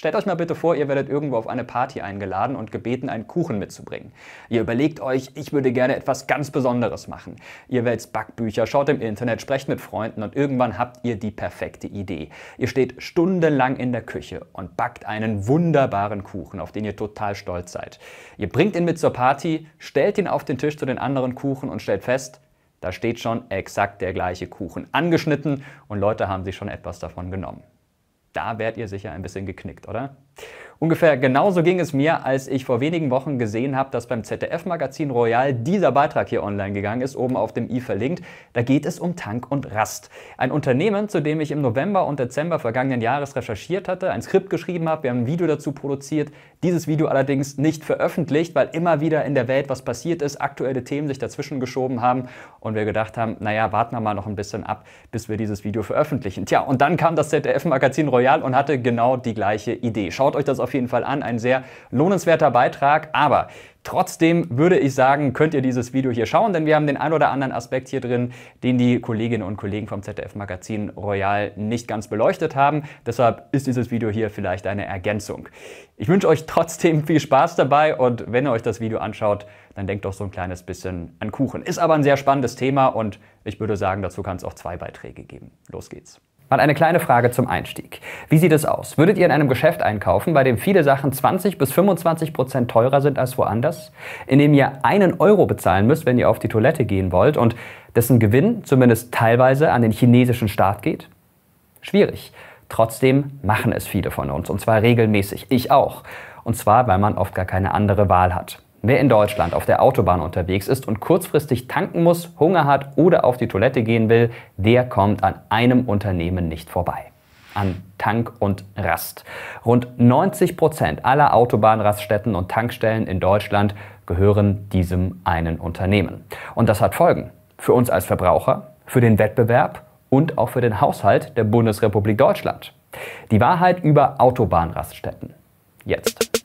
Stellt euch mal bitte vor, ihr werdet irgendwo auf eine Party eingeladen und gebeten, einen Kuchen mitzubringen. Ihr überlegt euch, ich würde gerne etwas ganz Besonderes machen. Ihr wälzt Backbücher, schaut im Internet, sprecht mit Freunden und irgendwann habt ihr die perfekte Idee. Ihr steht stundenlang in der Küche und backt einen wunderbaren Kuchen, auf den ihr total stolz seid. Ihr bringt ihn mit zur Party, stellt ihn auf den Tisch zu den anderen Kuchen und stellt fest, da steht schon exakt der gleiche Kuchen angeschnitten und Leute haben sich schon etwas davon genommen. Da werdet ihr sicher ein bisschen geknickt, oder? Ungefähr genauso ging es mir, als ich vor wenigen Wochen gesehen habe, dass beim ZDF-Magazin Royal dieser Beitrag hier online gegangen ist, oben auf dem i verlinkt. Da geht es um Tank und Rast. Ein Unternehmen, zu dem ich im November und Dezember vergangenen Jahres recherchiert hatte, ein Skript geschrieben habe, wir haben ein Video dazu produziert. Dieses Video allerdings nicht veröffentlicht, weil immer wieder in der Welt was passiert ist, aktuelle Themen sich dazwischen geschoben haben und wir gedacht haben, naja, warten wir mal noch ein bisschen ab, bis wir dieses Video veröffentlichen. Tja, und dann kam das ZDF-Magazin Royal und hatte genau die gleiche Idee. Schaut Schaut euch das auf jeden Fall an. Ein sehr lohnenswerter Beitrag. Aber Trotzdem würde ich sagen, könnt ihr dieses Video hier schauen, denn wir haben den ein oder anderen Aspekt hier drin, den die Kolleginnen und Kollegen vom ZDF-Magazin Royal nicht ganz beleuchtet haben. Deshalb ist dieses Video hier vielleicht eine Ergänzung. Ich wünsche euch trotzdem viel Spaß dabei und wenn ihr euch das Video anschaut, dann denkt doch so ein kleines bisschen an Kuchen. Ist aber ein sehr spannendes Thema und ich würde sagen, dazu kann es auch zwei Beiträge geben. Los geht's. Mal eine kleine Frage zum Einstieg. Wie sieht es aus? Würdet ihr in einem Geschäft einkaufen, bei dem viele Sachen 20 bis 25 Prozent teurer sind als woanders, in dem ihr einen Euro bezahlen müsst, wenn ihr auf die Toilette gehen wollt und dessen Gewinn zumindest teilweise an den chinesischen Staat geht? Schwierig. Trotzdem machen es viele von uns und zwar regelmäßig. Ich auch. Und zwar, weil man oft gar keine andere Wahl hat. Wer in Deutschland auf der Autobahn unterwegs ist und kurzfristig tanken muss, Hunger hat oder auf die Toilette gehen will, der kommt an einem Unternehmen nicht vorbei. An Tank und Rast. Rund 90 Prozent aller Autobahnraststätten und Tankstellen in Deutschland gehören diesem einen Unternehmen. Und das hat Folgen. Für uns als Verbraucher, für den Wettbewerb und auch für den Haushalt der Bundesrepublik Deutschland. Die Wahrheit über Autobahnraststätten. Jetzt.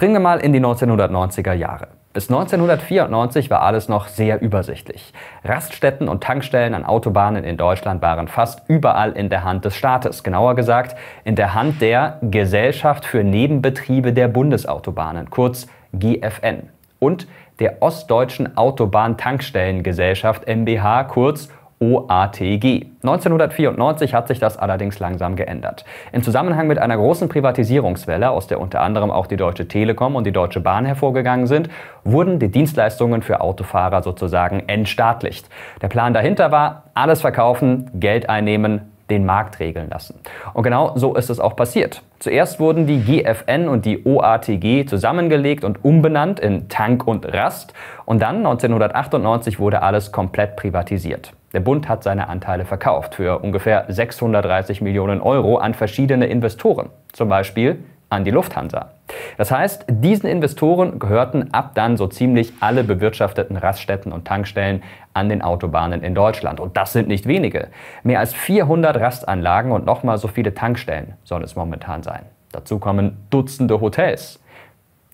Springen wir mal in die 1990er Jahre. Bis 1994 war alles noch sehr übersichtlich. Raststätten und Tankstellen an Autobahnen in Deutschland waren fast überall in der Hand des Staates, genauer gesagt in der Hand der Gesellschaft für Nebenbetriebe der Bundesautobahnen, kurz GFN, und der Ostdeutschen Autobahntankstellengesellschaft MBH, kurz OATG. 1994 hat sich das allerdings langsam geändert. Im Zusammenhang mit einer großen Privatisierungswelle, aus der unter anderem auch die Deutsche Telekom und die Deutsche Bahn hervorgegangen sind, wurden die Dienstleistungen für Autofahrer sozusagen entstaatlicht. Der Plan dahinter war, alles verkaufen, Geld einnehmen, den Markt regeln lassen. Und genau so ist es auch passiert. Zuerst wurden die GFN und die OATG zusammengelegt und umbenannt in Tank und Rast und dann 1998 wurde alles komplett privatisiert. Der Bund hat seine Anteile verkauft für ungefähr 630 Millionen Euro an verschiedene Investoren, zum Beispiel an die Lufthansa. Das heißt, diesen Investoren gehörten ab dann so ziemlich alle bewirtschafteten Raststätten und Tankstellen an den Autobahnen in Deutschland. Und das sind nicht wenige. Mehr als 400 Rastanlagen und nochmal so viele Tankstellen sollen es momentan sein. Dazu kommen Dutzende Hotels.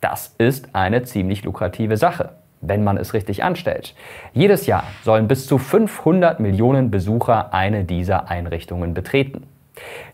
Das ist eine ziemlich lukrative Sache wenn man es richtig anstellt. Jedes Jahr sollen bis zu 500 Millionen Besucher eine dieser Einrichtungen betreten.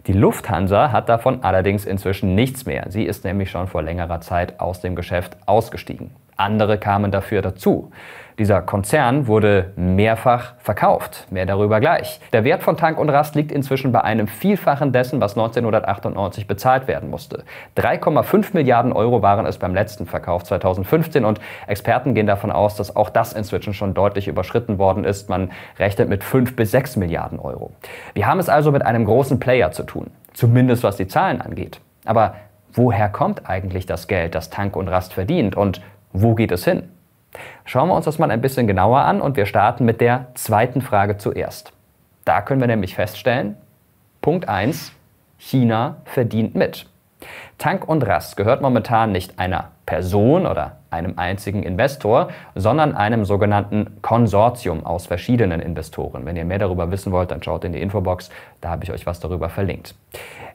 Die Lufthansa hat davon allerdings inzwischen nichts mehr. Sie ist nämlich schon vor längerer Zeit aus dem Geschäft ausgestiegen. Andere kamen dafür dazu. Dieser Konzern wurde mehrfach verkauft. Mehr darüber gleich. Der Wert von Tank und Rast liegt inzwischen bei einem Vielfachen dessen, was 1998 bezahlt werden musste. 3,5 Milliarden Euro waren es beim letzten Verkauf 2015 und Experten gehen davon aus, dass auch das inzwischen schon deutlich überschritten worden ist. Man rechnet mit 5 bis 6 Milliarden Euro. Wir haben es also mit einem großen Player zu tun. Zumindest was die Zahlen angeht. Aber woher kommt eigentlich das Geld, das Tank und Rast verdient und wo geht es hin? Schauen wir uns das mal ein bisschen genauer an und wir starten mit der zweiten Frage zuerst. Da können wir nämlich feststellen, Punkt 1, China verdient mit. Tank und Rast gehört momentan nicht einer Person oder einem einzigen Investor, sondern einem sogenannten Konsortium aus verschiedenen Investoren. Wenn ihr mehr darüber wissen wollt, dann schaut in die Infobox, da habe ich euch was darüber verlinkt.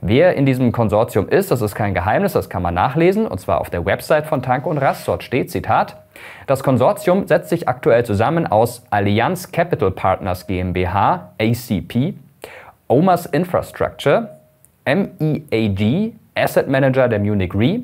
Wer in diesem Konsortium ist, das ist kein Geheimnis, das kann man nachlesen, und zwar auf der Website von Tank und Rast. Dort steht, Zitat, das Konsortium setzt sich aktuell zusammen aus Allianz Capital Partners GmbH, ACP, OMAS Infrastructure, MEAG, Asset Manager der Munich Re,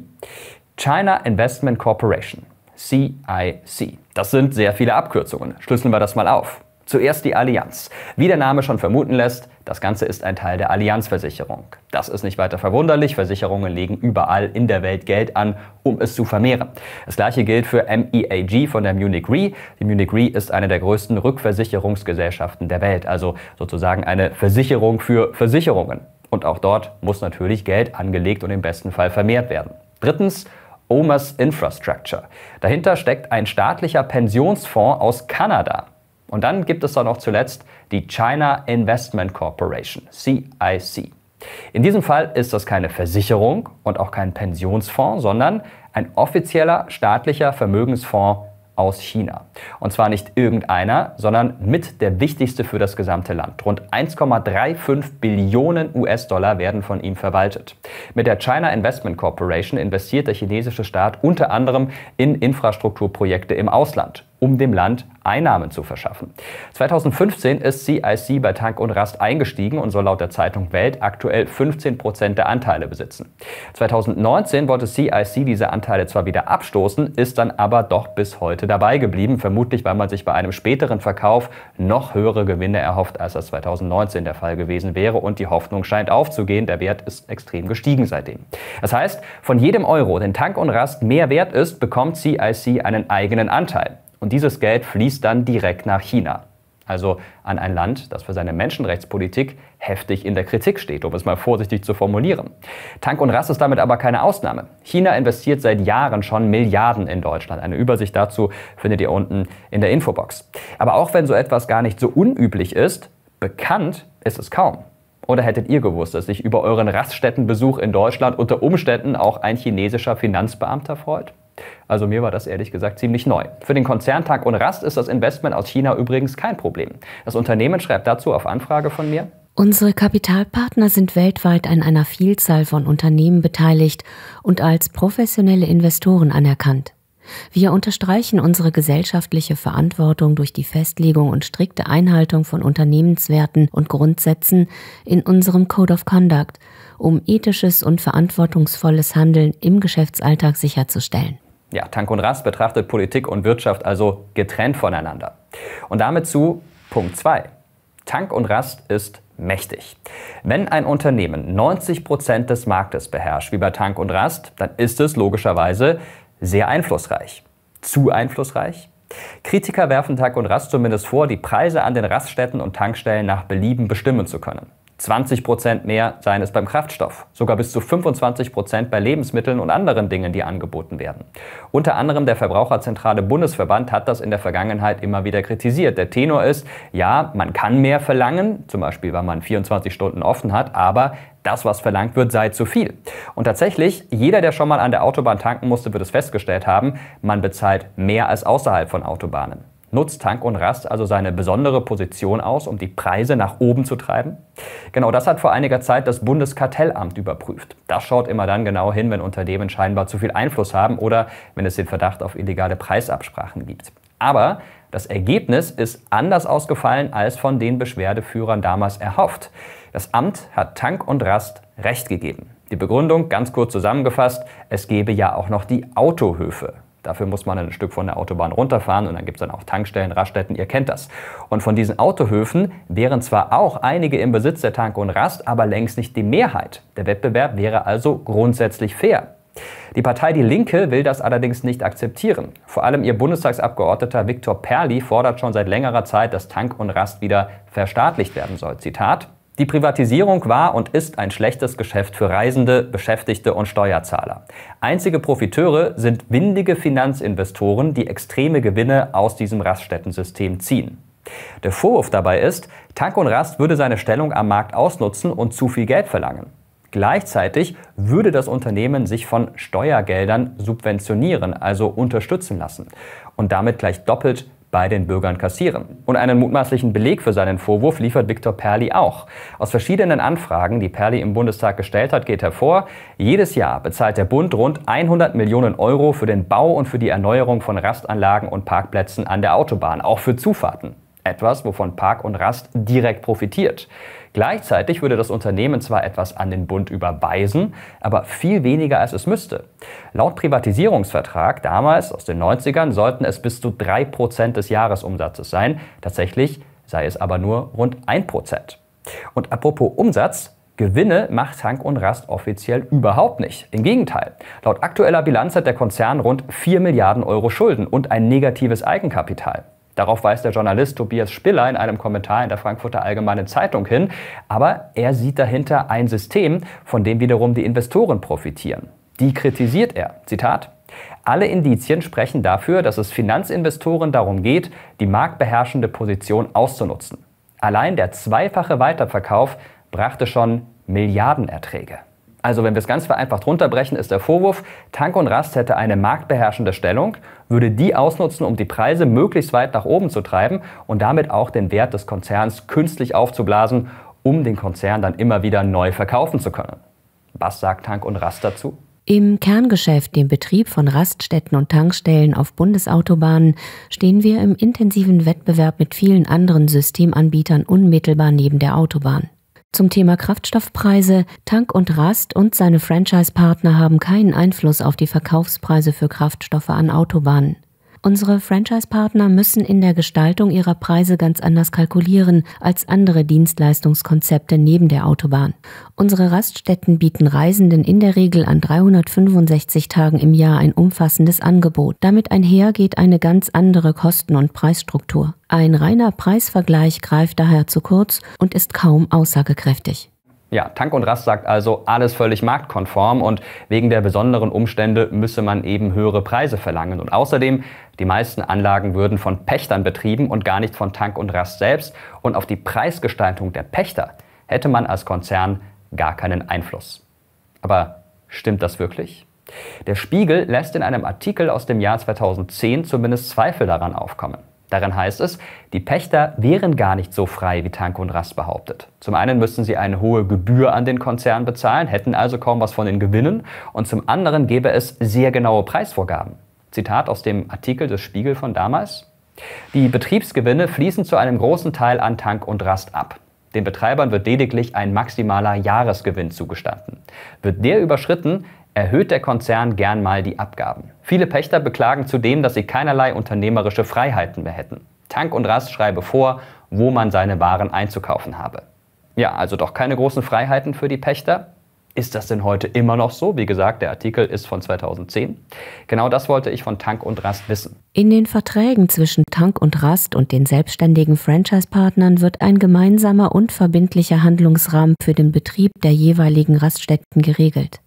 China Investment Corporation, CIC. Das sind sehr viele Abkürzungen. Schlüsseln wir das mal auf. Zuerst die Allianz. Wie der Name schon vermuten lässt, das Ganze ist ein Teil der Allianzversicherung. Das ist nicht weiter verwunderlich. Versicherungen legen überall in der Welt Geld an, um es zu vermehren. Das gleiche gilt für MEAG von der Munich Re. Die Munich Re ist eine der größten Rückversicherungsgesellschaften der Welt, also sozusagen eine Versicherung für Versicherungen. Und auch dort muss natürlich Geld angelegt und im besten Fall vermehrt werden. Drittens, OMAS Infrastructure. Dahinter steckt ein staatlicher Pensionsfonds aus Kanada. Und dann gibt es da noch zuletzt die China Investment Corporation, CIC. In diesem Fall ist das keine Versicherung und auch kein Pensionsfonds, sondern ein offizieller staatlicher Vermögensfonds aus China. Und zwar nicht irgendeiner, sondern mit der wichtigste für das gesamte Land. Rund 1,35 Billionen US-Dollar werden von ihm verwaltet. Mit der China Investment Corporation investiert der chinesische Staat unter anderem in Infrastrukturprojekte im Ausland um dem Land Einnahmen zu verschaffen. 2015 ist CIC bei Tank und Rast eingestiegen und soll laut der Zeitung Welt aktuell 15 Prozent der Anteile besitzen. 2019 wollte CIC diese Anteile zwar wieder abstoßen, ist dann aber doch bis heute dabei geblieben, vermutlich weil man sich bei einem späteren Verkauf noch höhere Gewinne erhofft, als das 2019 der Fall gewesen wäre und die Hoffnung scheint aufzugehen, der Wert ist extrem gestiegen seitdem. Das heißt, von jedem Euro, den Tank und Rast mehr wert ist, bekommt CIC einen eigenen Anteil. Und dieses Geld fließt dann direkt nach China. Also an ein Land, das für seine Menschenrechtspolitik heftig in der Kritik steht, um es mal vorsichtig zu formulieren. Tank und Rass ist damit aber keine Ausnahme. China investiert seit Jahren schon Milliarden in Deutschland. Eine Übersicht dazu findet ihr unten in der Infobox. Aber auch wenn so etwas gar nicht so unüblich ist, bekannt ist es kaum. Oder hättet ihr gewusst, dass sich über euren Raststättenbesuch in Deutschland unter Umständen auch ein chinesischer Finanzbeamter freut? Also mir war das ehrlich gesagt ziemlich neu. Für den Konzern Tag und Rast ist das Investment aus China übrigens kein Problem. Das Unternehmen schreibt dazu auf Anfrage von mir. Unsere Kapitalpartner sind weltweit an einer Vielzahl von Unternehmen beteiligt und als professionelle Investoren anerkannt. Wir unterstreichen unsere gesellschaftliche Verantwortung durch die Festlegung und strikte Einhaltung von Unternehmenswerten und Grundsätzen in unserem Code of Conduct, um ethisches und verantwortungsvolles Handeln im Geschäftsalltag sicherzustellen. Ja, Tank und Rast betrachtet Politik und Wirtschaft also getrennt voneinander. Und damit zu Punkt 2. Tank und Rast ist mächtig. Wenn ein Unternehmen 90% Prozent des Marktes beherrscht, wie bei Tank und Rast, dann ist es logischerweise sehr einflussreich. Zu einflussreich? Kritiker werfen Tank und Rast zumindest vor, die Preise an den Raststätten und Tankstellen nach Belieben bestimmen zu können. 20 mehr seien es beim Kraftstoff, sogar bis zu 25 bei Lebensmitteln und anderen Dingen, die angeboten werden. Unter anderem der Verbraucherzentrale Bundesverband hat das in der Vergangenheit immer wieder kritisiert. Der Tenor ist, ja, man kann mehr verlangen, zum Beispiel, weil man 24 Stunden offen hat, aber das, was verlangt wird, sei zu viel. Und tatsächlich, jeder, der schon mal an der Autobahn tanken musste, wird es festgestellt haben, man bezahlt mehr als außerhalb von Autobahnen. Nutzt Tank und Rast also seine besondere Position aus, um die Preise nach oben zu treiben? Genau das hat vor einiger Zeit das Bundeskartellamt überprüft. Das schaut immer dann genau hin, wenn Unternehmen scheinbar zu viel Einfluss haben oder wenn es den Verdacht auf illegale Preisabsprachen gibt. Aber das Ergebnis ist anders ausgefallen als von den Beschwerdeführern damals erhofft. Das Amt hat Tank und Rast recht gegeben. Die Begründung ganz kurz zusammengefasst, es gäbe ja auch noch die Autohöfe. Dafür muss man ein Stück von der Autobahn runterfahren und dann gibt es dann auch Tankstellen, Raststätten, ihr kennt das. Und von diesen Autohöfen wären zwar auch einige im Besitz der Tank und Rast, aber längst nicht die Mehrheit. Der Wettbewerb wäre also grundsätzlich fair. Die Partei Die Linke will das allerdings nicht akzeptieren. Vor allem ihr Bundestagsabgeordneter Viktor Perli fordert schon seit längerer Zeit, dass Tank und Rast wieder verstaatlicht werden soll. Zitat die Privatisierung war und ist ein schlechtes Geschäft für Reisende, Beschäftigte und Steuerzahler. Einzige Profiteure sind windige Finanzinvestoren, die extreme Gewinne aus diesem Raststättensystem ziehen. Der Vorwurf dabei ist, Tank und Rast würde seine Stellung am Markt ausnutzen und zu viel Geld verlangen. Gleichzeitig würde das Unternehmen sich von Steuergeldern subventionieren, also unterstützen lassen und damit gleich doppelt bei den Bürgern kassieren. Und einen mutmaßlichen Beleg für seinen Vorwurf liefert Viktor Perli auch. Aus verschiedenen Anfragen, die Perli im Bundestag gestellt hat, geht hervor, jedes Jahr bezahlt der Bund rund 100 Millionen Euro für den Bau und für die Erneuerung von Rastanlagen und Parkplätzen an der Autobahn, auch für Zufahrten. Etwas, wovon Park und Rast direkt profitiert. Gleichzeitig würde das Unternehmen zwar etwas an den Bund überweisen, aber viel weniger als es müsste. Laut Privatisierungsvertrag damals aus den 90ern sollten es bis zu 3% des Jahresumsatzes sein. Tatsächlich sei es aber nur rund 1%. Und apropos Umsatz, Gewinne macht Tank und Rast offiziell überhaupt nicht. Im Gegenteil. Laut aktueller Bilanz hat der Konzern rund 4 Milliarden Euro Schulden und ein negatives Eigenkapital. Darauf weist der Journalist Tobias Spiller in einem Kommentar in der Frankfurter Allgemeinen Zeitung hin, aber er sieht dahinter ein System, von dem wiederum die Investoren profitieren. Die kritisiert er. Zitat. Alle Indizien sprechen dafür, dass es Finanzinvestoren darum geht, die marktbeherrschende Position auszunutzen. Allein der zweifache Weiterverkauf brachte schon Milliardenerträge. Also wenn wir es ganz vereinfacht runterbrechen, ist der Vorwurf, Tank und Rast hätte eine marktbeherrschende Stellung, würde die ausnutzen, um die Preise möglichst weit nach oben zu treiben und damit auch den Wert des Konzerns künstlich aufzublasen, um den Konzern dann immer wieder neu verkaufen zu können. Was sagt Tank und Rast dazu? Im Kerngeschäft, dem Betrieb von Raststätten und Tankstellen auf Bundesautobahnen, stehen wir im intensiven Wettbewerb mit vielen anderen Systemanbietern unmittelbar neben der Autobahn. Zum Thema Kraftstoffpreise, Tank und Rast und seine Franchise-Partner haben keinen Einfluss auf die Verkaufspreise für Kraftstoffe an Autobahnen. Unsere Franchise-Partner müssen in der Gestaltung ihrer Preise ganz anders kalkulieren als andere Dienstleistungskonzepte neben der Autobahn. Unsere Raststätten bieten Reisenden in der Regel an 365 Tagen im Jahr ein umfassendes Angebot. Damit einher geht eine ganz andere Kosten- und Preisstruktur. Ein reiner Preisvergleich greift daher zu kurz und ist kaum aussagekräftig. Ja, Tank und Rast sagt also, alles völlig marktkonform und wegen der besonderen Umstände müsse man eben höhere Preise verlangen. Und außerdem, die meisten Anlagen würden von Pächtern betrieben und gar nicht von Tank und Rast selbst. Und auf die Preisgestaltung der Pächter hätte man als Konzern gar keinen Einfluss. Aber stimmt das wirklich? Der Spiegel lässt in einem Artikel aus dem Jahr 2010 zumindest Zweifel daran aufkommen. Darin heißt es, die Pächter wären gar nicht so frei, wie Tank und Rast behauptet. Zum einen müssten sie eine hohe Gebühr an den Konzern bezahlen, hätten also kaum was von den Gewinnen und zum anderen gäbe es sehr genaue Preisvorgaben. Zitat aus dem Artikel des Spiegel von damals. Die Betriebsgewinne fließen zu einem großen Teil an Tank und Rast ab. Den Betreibern wird lediglich ein maximaler Jahresgewinn zugestanden. Wird der überschritten, erhöht der Konzern gern mal die Abgaben. Viele Pächter beklagen zudem, dass sie keinerlei unternehmerische Freiheiten mehr hätten. Tank und Rast schreibe vor, wo man seine Waren einzukaufen habe. Ja, also doch keine großen Freiheiten für die Pächter. Ist das denn heute immer noch so? Wie gesagt, der Artikel ist von 2010. Genau das wollte ich von Tank und Rast wissen. In den Verträgen zwischen Tank und Rast und den selbstständigen Franchise-Partnern wird ein gemeinsamer und verbindlicher Handlungsrahmen für den Betrieb der jeweiligen Raststätten geregelt.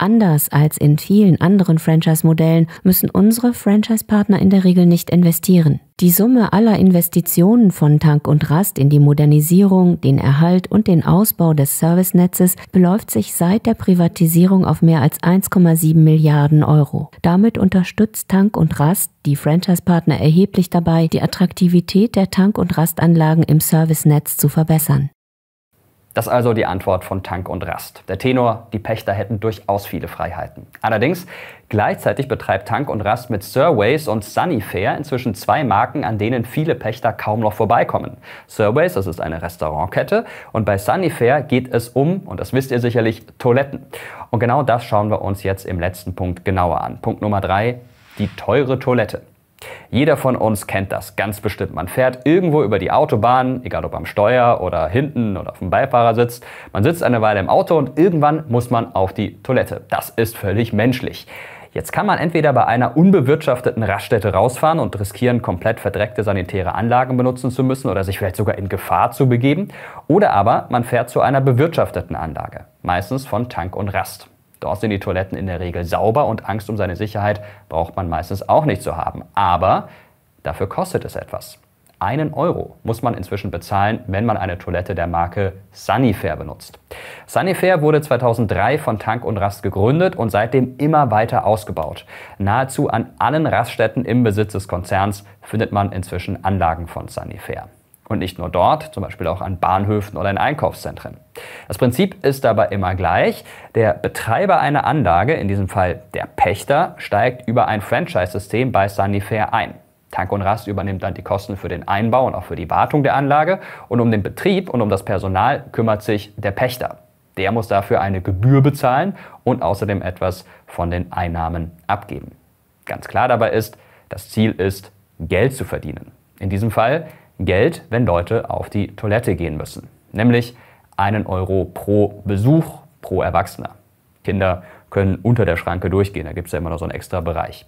Anders als in vielen anderen Franchise-Modellen müssen unsere Franchise-Partner in der Regel nicht investieren. Die Summe aller Investitionen von Tank und Rast in die Modernisierung, den Erhalt und den Ausbau des Servicenetzes beläuft sich seit der Privatisierung auf mehr als 1,7 Milliarden Euro. Damit unterstützt Tank und Rast die Franchise-Partner erheblich dabei, die Attraktivität der Tank- und Rastanlagen im Servicenetz zu verbessern. Das also die Antwort von Tank und Rast. Der Tenor, die Pächter hätten durchaus viele Freiheiten. Allerdings, gleichzeitig betreibt Tank und Rast mit Surways und Sunnyfair inzwischen zwei Marken, an denen viele Pächter kaum noch vorbeikommen. Surways, das ist eine Restaurantkette, und bei Sunnyfair geht es um, und das wisst ihr sicherlich, Toiletten. Und genau das schauen wir uns jetzt im letzten Punkt genauer an. Punkt Nummer drei, die teure Toilette. Jeder von uns kennt das ganz bestimmt. Man fährt irgendwo über die Autobahn, egal ob am Steuer oder hinten oder auf dem Beifahrer sitzt. Man sitzt eine Weile im Auto und irgendwann muss man auf die Toilette. Das ist völlig menschlich. Jetzt kann man entweder bei einer unbewirtschafteten Raststätte rausfahren und riskieren, komplett verdreckte sanitäre Anlagen benutzen zu müssen oder sich vielleicht sogar in Gefahr zu begeben, oder aber man fährt zu einer bewirtschafteten Anlage, meistens von Tank und Rast. Dort sind die Toiletten in der Regel sauber und Angst um seine Sicherheit braucht man meistens auch nicht zu haben. Aber dafür kostet es etwas. Einen Euro muss man inzwischen bezahlen, wenn man eine Toilette der Marke Sunnyfair benutzt. Sunnyfair wurde 2003 von Tank und Rast gegründet und seitdem immer weiter ausgebaut. Nahezu an allen Raststätten im Besitz des Konzerns findet man inzwischen Anlagen von Sunnyfair. Und nicht nur dort, zum Beispiel auch an Bahnhöfen oder in Einkaufszentren. Das Prinzip ist dabei immer gleich. Der Betreiber einer Anlage, in diesem Fall der Pächter, steigt über ein Franchise-System bei Sanifair ein. Tank und Rast übernimmt dann die Kosten für den Einbau und auch für die Wartung der Anlage. Und um den Betrieb und um das Personal kümmert sich der Pächter. Der muss dafür eine Gebühr bezahlen und außerdem etwas von den Einnahmen abgeben. Ganz klar dabei ist, das Ziel ist, Geld zu verdienen. In diesem Fall Geld, wenn Leute auf die Toilette gehen müssen. Nämlich einen Euro pro Besuch pro Erwachsener. Kinder können unter der Schranke durchgehen, da gibt es ja immer noch so einen extra Bereich.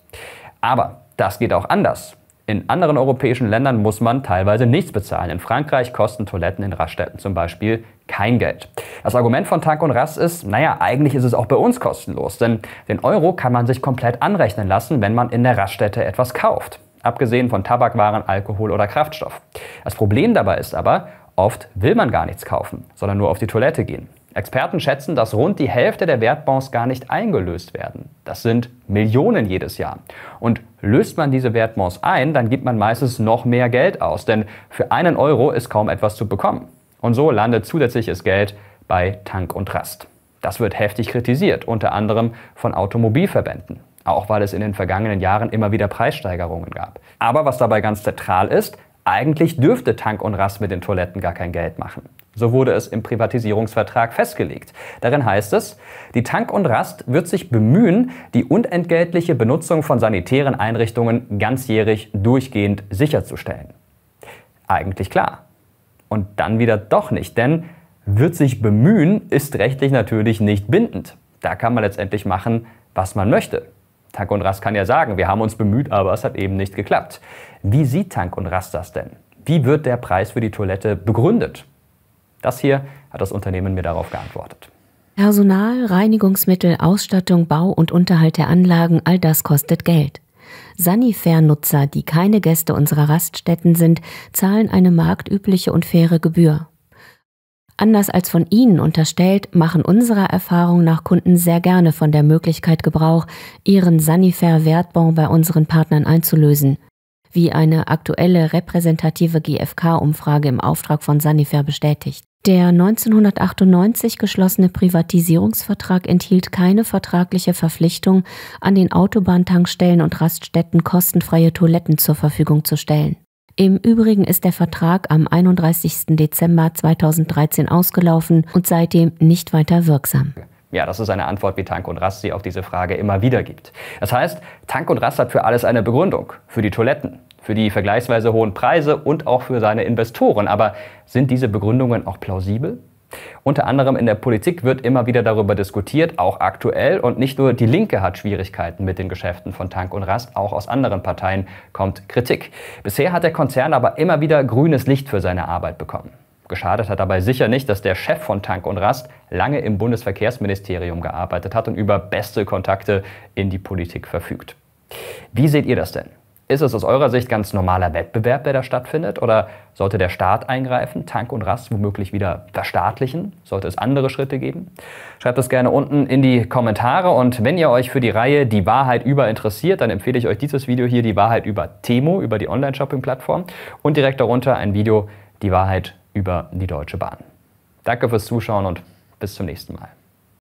Aber das geht auch anders. In anderen europäischen Ländern muss man teilweise nichts bezahlen. In Frankreich kosten Toiletten in Raststätten zum Beispiel kein Geld. Das Argument von Tank und Rass ist, naja, eigentlich ist es auch bei uns kostenlos, denn den Euro kann man sich komplett anrechnen lassen, wenn man in der Raststätte etwas kauft abgesehen von Tabakwaren, Alkohol oder Kraftstoff. Das Problem dabei ist aber, oft will man gar nichts kaufen, sondern nur auf die Toilette gehen. Experten schätzen, dass rund die Hälfte der Wertbonds gar nicht eingelöst werden. Das sind Millionen jedes Jahr. Und löst man diese Wertbonds ein, dann gibt man meistens noch mehr Geld aus, denn für einen Euro ist kaum etwas zu bekommen. Und so landet zusätzliches Geld bei Tank und Rast. Das wird heftig kritisiert, unter anderem von Automobilverbänden auch weil es in den vergangenen Jahren immer wieder Preissteigerungen gab. Aber was dabei ganz zentral ist, eigentlich dürfte Tank und Rast mit den Toiletten gar kein Geld machen. So wurde es im Privatisierungsvertrag festgelegt. Darin heißt es, die Tank und Rast wird sich bemühen, die unentgeltliche Benutzung von sanitären Einrichtungen ganzjährig durchgehend sicherzustellen. Eigentlich klar. Und dann wieder doch nicht, denn wird sich bemühen ist rechtlich natürlich nicht bindend. Da kann man letztendlich machen, was man möchte. Tank und Rast kann ja sagen, wir haben uns bemüht, aber es hat eben nicht geklappt. Wie sieht Tank und Rast das denn? Wie wird der Preis für die Toilette begründet? Das hier hat das Unternehmen mir darauf geantwortet. Personal, Reinigungsmittel, Ausstattung, Bau und Unterhalt der Anlagen, all das kostet Geld. Sanifair-Nutzer, die keine Gäste unserer Raststätten sind, zahlen eine marktübliche und faire Gebühr. Anders als von Ihnen unterstellt, machen unserer Erfahrung nach Kunden sehr gerne von der Möglichkeit Gebrauch, ihren Sanifair-Wertbon bei unseren Partnern einzulösen. Wie eine aktuelle repräsentative GfK-Umfrage im Auftrag von Sanifair bestätigt. Der 1998 geschlossene Privatisierungsvertrag enthielt keine vertragliche Verpflichtung, an den Autobahntankstellen und Raststätten kostenfreie Toiletten zur Verfügung zu stellen. Im Übrigen ist der Vertrag am 31. Dezember 2013 ausgelaufen und seitdem nicht weiter wirksam. Ja, das ist eine Antwort, wie Tank und Rast sie auf diese Frage immer wieder gibt. Das heißt, Tank und Rast hat für alles eine Begründung. Für die Toiletten, für die vergleichsweise hohen Preise und auch für seine Investoren. Aber sind diese Begründungen auch plausibel? Unter anderem in der Politik wird immer wieder darüber diskutiert, auch aktuell. Und nicht nur die Linke hat Schwierigkeiten mit den Geschäften von Tank und Rast, auch aus anderen Parteien kommt Kritik. Bisher hat der Konzern aber immer wieder grünes Licht für seine Arbeit bekommen. Geschadet hat dabei sicher nicht, dass der Chef von Tank und Rast lange im Bundesverkehrsministerium gearbeitet hat und über beste Kontakte in die Politik verfügt. Wie seht ihr das denn? Ist es aus eurer Sicht ganz normaler Wettbewerb, der da stattfindet? Oder sollte der Staat eingreifen, Tank und Rast womöglich wieder verstaatlichen? Sollte es andere Schritte geben? Schreibt es gerne unten in die Kommentare. Und wenn ihr euch für die Reihe Die Wahrheit über interessiert, dann empfehle ich euch dieses Video hier, Die Wahrheit über Temo, über die Online-Shopping-Plattform. Und direkt darunter ein Video, Die Wahrheit über die Deutsche Bahn. Danke fürs Zuschauen und bis zum nächsten Mal.